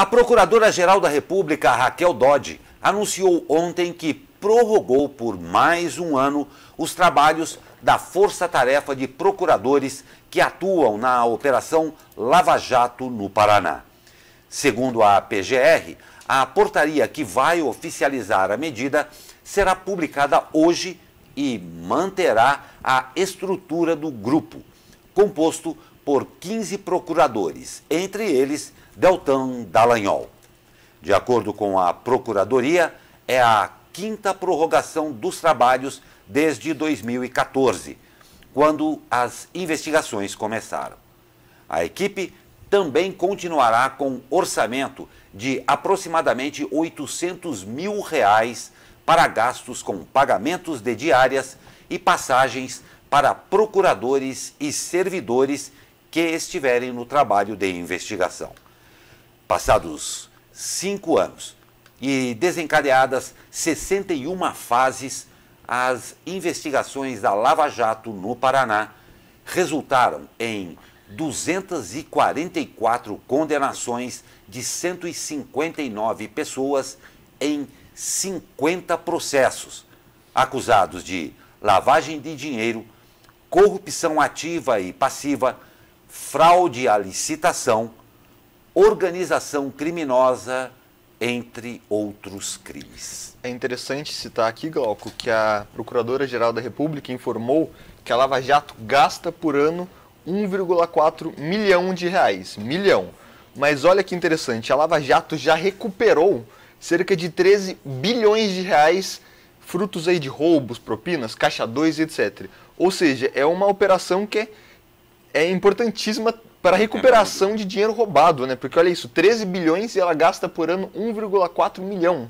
A Procuradora-Geral da República, Raquel Dodge, anunciou ontem que prorrogou por mais um ano os trabalhos da Força-Tarefa de Procuradores que atuam na Operação Lava Jato no Paraná. Segundo a PGR, a portaria que vai oficializar a medida será publicada hoje e manterá a estrutura do grupo, composto por 15 procuradores, entre eles Deltan Dallagnol. De acordo com a Procuradoria, é a quinta prorrogação dos trabalhos desde 2014, quando as investigações começaram. A equipe também continuará com orçamento de aproximadamente 800 mil reais para gastos com pagamentos de diárias e passagens para procuradores e servidores que estiverem no trabalho de investigação. Passados cinco anos e desencadeadas 61 fases, as investigações da Lava Jato no Paraná resultaram em 244 condenações de 159 pessoas em 50 processos, acusados de lavagem de dinheiro, corrupção ativa e passiva fraude à licitação, organização criminosa, entre outros crimes. É interessante citar aqui, Glauco, que a Procuradora-Geral da República informou que a Lava Jato gasta por ano 1,4 milhão de reais. Milhão. Mas olha que interessante, a Lava Jato já recuperou cerca de 13 bilhões de reais frutos aí de roubos, propinas, caixa 2, etc. Ou seja, é uma operação que é é importantíssima para a recuperação de dinheiro roubado, né? Porque olha isso, 13 bilhões e ela gasta por ano 1,4 milhão.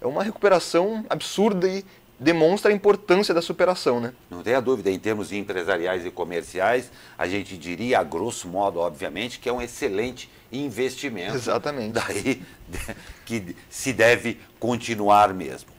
É uma recuperação absurda e demonstra a importância da superação, né? Não tenha dúvida, em termos empresariais e comerciais, a gente diria, a grosso modo, obviamente, que é um excelente investimento. Exatamente. Daí que se deve continuar mesmo.